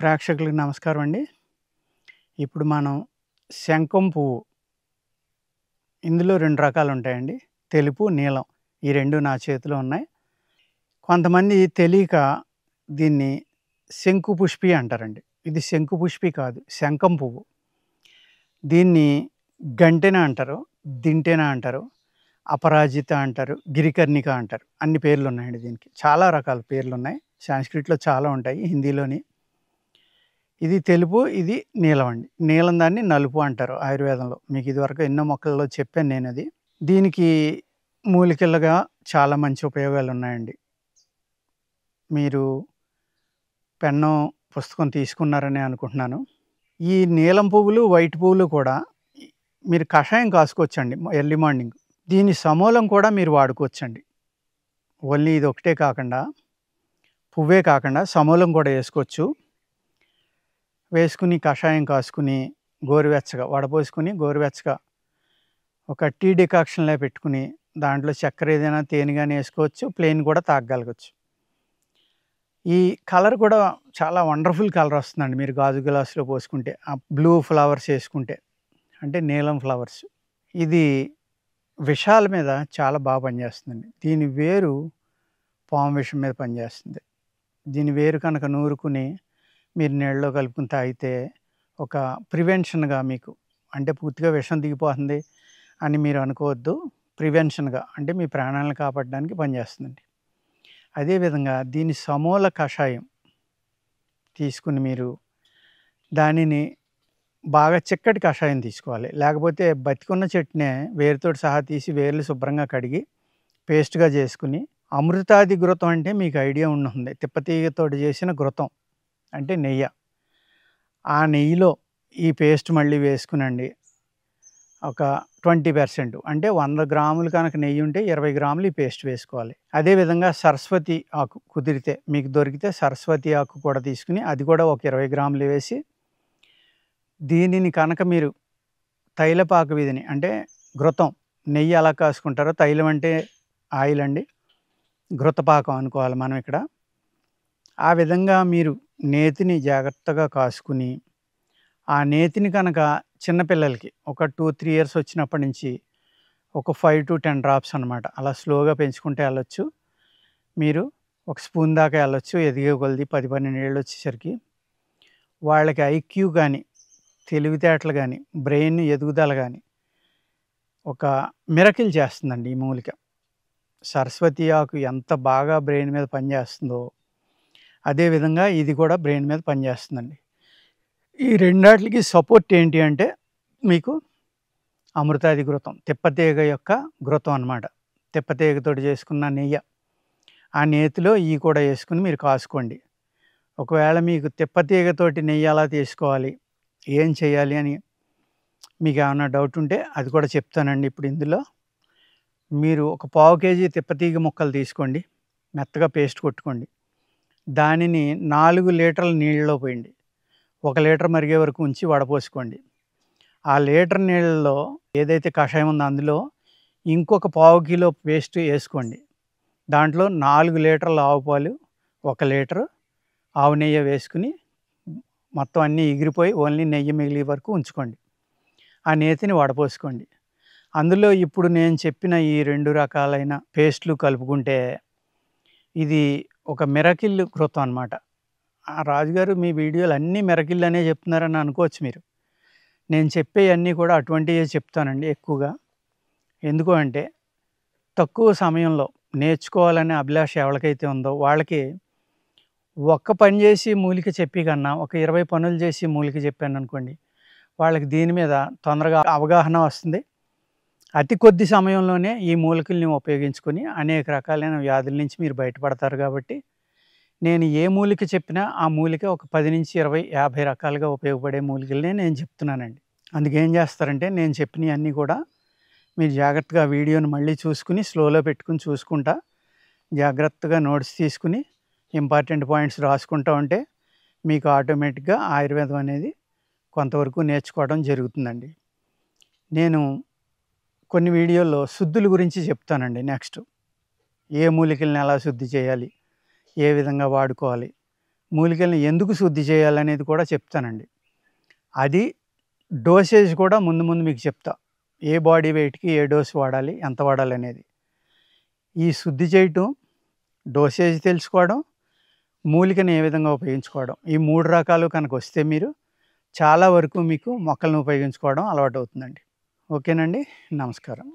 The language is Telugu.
ప్రేక్షకులకు నమస్కారం అండి ఇప్పుడు మనం శంఖం పువ్వు ఇందులో రెండు రకాలు ఉంటాయండి తెలుపు నీలం ఈ రెండు నా చేతిలో ఉన్నాయి కొంతమంది తెలియక దీన్ని శంకు పుష్పి అంటారండి ఇది శంకు పుష్పి కాదు శంఖం పువ్వు దీన్ని గంటెన అంటారు దింటెన అంటారు అపరాజిత అంటారు గిరికర్ణిక అంటారు అన్ని పేర్లు ఉన్నాయండి దీనికి చాలా రకాల పేర్లు ఉన్నాయి సాంస్క్రిట్లో చాలా ఉంటాయి హిందీలోని ఇది తెలుపు ఇది నీలం అండి నీలం దాన్ని నలుపు అంటారు ఆయుర్వేదంలో మీకు ఇదివరకు ఎన్నో మొక్కల్లో చెప్పాను నేను అది దీనికి మూలికలుగా చాలా మంచి ఉపయోగాలు ఉన్నాయండి మీరు పెన్నం పుస్తకం తీసుకున్నారని అనుకుంటున్నాను ఈ నీలం పువ్వులు వైట్ పువ్వులు కూడా మీరు కషాయం కాసుకోవచ్చండి ఎర్లీ మార్నింగ్ దీని సమూలం కూడా మీరు వాడుకోవచ్చండి ఓన్లీ ఇది ఒకటే కాకుండా పువ్వే కాకుండా సమూలం కూడా వేసుకోవచ్చు వేసుకుని కషాయం కాసుకుని గోరువెచ్చగా వడపోసుకుని గోరువెచ్చగా ఒక టీ డికాక్షన్లో పెట్టుకుని దాంట్లో చక్కెర ఏదైనా తేనె కానీ వేసుకోవచ్చు ప్లెయిన్ కూడా తాగలగచ్చు ఈ కలర్ కూడా చాలా వండర్ఫుల్ కలర్ వస్తుందండి మీరు గాజు గ్లాసులో పోసుకుంటే ఆ బ్లూ ఫ్లవర్స్ వేసుకుంటే అంటే నీలం ఫ్లవర్స్ ఇది విషాల మీద చాలా బాగా పనిచేస్తుందండి దీని వేరు పాము విషం మీద పనిచేస్తుంది దీని వేరు కనుక నూరుకుని మీరు నీళ్ళలో కలుపుకుని తాగితే ఒక ప్రివెన్షన్గా మీకు అంటే పూర్తిగా విషం దిగిపోతుంది అని మీరు అనుకోవద్దు ప్రివెన్షన్గా అంటే మీ ప్రాణాలను కాపాడడానికి పనిచేస్తుందండి అదేవిధంగా దీని సమూల కషాయం తీసుకుని మీరు దానిని బాగా చిక్కటి కషాయం తీసుకోవాలి లేకపోతే బతికున్న చెట్టునే వేరుతో సహా తీసి వేర్లు శుభ్రంగా కడిగి పేస్ట్గా చేసుకుని అమృతాది ఘృతం అంటే మీకు ఐడియా ఉంటుంది తిప్పతీగతోటి చేసిన ఘృతం అంటే నెయ్యి ఆ నెయ్యిలో ఈ పేస్ట్ మళ్ళీ వేసుకునండి ఒక ట్వంటీ పర్సెంట్ అంటే వంద గ్రాములు కనుక నెయ్యి ఉంటే ఇరవై గ్రాములు ఈ పేస్ట్ వేసుకోవాలి అదేవిధంగా సరస్వతి ఆకు కుదిరితే మీకు దొరికితే సరస్వతి ఆకు కూడా తీసుకుని అది కూడా ఒక ఇరవై గ్రాములు వేసి దీనిని కనుక మీరు తైలపాకు విధిని అంటే ఘృతం నెయ్యి ఎలా కాసుకుంటారో తైలం అంటే ఆయిల్ అండి ఘృతపాకం అనుకోవాలి మనం ఇక్కడ ఆ విధంగా మీరు నేతిని జాగ్రత్తగా కాసుకుని ఆ నేతిని కనుక చిన్నపిల్లలకి ఒక టూ త్రీ ఇయర్స్ వచ్చినప్పటి నుంచి ఒక ఫైవ్ టు టెన్ డ్రాప్స్ అనమాట అలా స్లోగా పెంచుకుంటే వెళ్ళొచ్చు మీరు ఒక స్పూన్ దాకా వెళ్ళొచ్చు ఎదిగే కొలిది పది పన్నెండు ఏళ్ళు వచ్చేసరికి వాళ్ళకి ఐక్యూ కానీ తెలివితేటలు కానీ బ్రెయిన్ ఎదుగుదల కానీ ఒక మిరకిల్ చేస్తుందండి ఈ మూలిక సరస్వతి ఆకు ఎంత బాగా బ్రెయిన్ మీద పనిచేస్తుందో అదేవిధంగా ఇది కూడా బ్రెయిన్ మీద పనిచేస్తుందండి ఈ రెండాటికి సపోర్ట్ ఏంటి అంటే మీకు అమృతాది ఘృతం తిప్పతీగ యొక్క ఘృతం అనమాట తిప్పతీగతోటి చేసుకున్న నెయ్య ఆ నేతిలో ఈ కూడా వేసుకుని మీరు కాసుకోండి ఒకవేళ మీకు తిప్పతీగతోటి నెయ్యి అలా తీసుకోవాలి ఏం చేయాలి అని మీకు ఏమైనా డౌట్ ఉంటే అది కూడా చెప్తానండి ఇప్పుడు ఇందులో మీరు ఒక పావు కేజీ తిప్పతీగ ముక్కలు తీసుకోండి మెత్తగా పేస్ట్ కొట్టుకోండి దానిని నాలుగు లీటర్ల నీళ్ళలో పోయండి ఒక లీటర్ మరిగే వరకు ఉంచి వడపోసుకోండి ఆ లీటర్ నీళ్ళలో ఏదైతే కషాయం ఉందో అందులో ఇంకొక పావు కిలో పేస్ట్ వేసుకోండి దాంట్లో నాలుగు లీటర్ల ఆవు పాలు ఒక లీటర్ ఆవు నెయ్యి వేసుకుని మొత్తం అన్నీ ఎగిరిపోయి ఓన్లీ నెయ్యి మిగిలి వరకు ఉంచుకోండి ఆ నేతిని వడపోసుకోండి అందులో ఇప్పుడు నేను చెప్పిన ఈ రెండు రకాలైన పేస్ట్లు కలుపుకుంటే ఇది ఒక మెరకిల్ కృతం అనమాట ఆ రాజుగారు మీ వీడియోలు అన్నీ మెరకిల్ అనే చెప్తున్నారని అనుకోవచ్చు మీరు నేను చెప్పేవన్నీ కూడా అటువంటివే చెప్తానండి ఎక్కువగా ఎందుకు అంటే తక్కువ సమయంలో నేర్చుకోవాలనే అభిలాష ఎవరికైతే ఉందో వాళ్ళకి ఒక్క పని చేసి మూలిక చెప్పి కన్నా ఒక ఇరవై పనులు చేసి మూలిక చెప్పాను అనుకోండి వాళ్ళకి దీని మీద తొందరగా అవగాహన వస్తుంది అతి కొద్ది సమయంలోనే ఈ మూలికల్ని ఉపయోగించుకొని అనేక రకాలైన వ్యాధుల నుంచి మీరు బయటపడతారు కాబట్టి నేను ఏ మూలిక చెప్పినా ఆ మూలిక ఒక పది నుంచి ఇరవై యాభై రకాలుగా ఉపయోగపడే మూలికలనే నేను చెప్తున్నానండి అందుకేం చేస్తారంటే నేను చెప్పినవి అన్నీ కూడా మీరు జాగ్రత్తగా వీడియోని మళ్ళీ చూసుకుని స్లోలో పెట్టుకుని చూసుకుంటా జాగ్రత్తగా నోట్స్ తీసుకుని ఇంపార్టెంట్ పాయింట్స్ రాసుకుంటా ఉంటే మీకు ఆటోమేటిక్గా ఆయుర్వేదం అనేది కొంతవరకు నేర్చుకోవడం జరుగుతుందండి నేను కొన్ని వీడియోల్లో శుద్ధుల గురించి చెప్తానండి నెక్స్ట్ ఏ మూలికల్ని ఎలా శుద్ధి చేయాలి ఏ విధంగా వాడుకోవాలి మూలికల్ని ఎందుకు శుద్ధి చేయాలనేది కూడా చెప్తానండి అది డోసేజ్ కూడా ముందు ముందు మీకు చెప్తా ఏ బాడీ వెయిట్కి ఏ డోస్ వాడాలి ఎంత వాడాలి అనేది ఈ శుద్ధి చేయటం డోసేజ్ తెలుసుకోవడం మూలికను ఏ విధంగా ఉపయోగించుకోవడం ఈ మూడు రకాలు కనుక వస్తే మీరు చాలా వరకు మీకు మొక్కలను ఉపయోగించుకోవడం అలవాటు అవుతుందండి ఓకేనండి నమస్కారం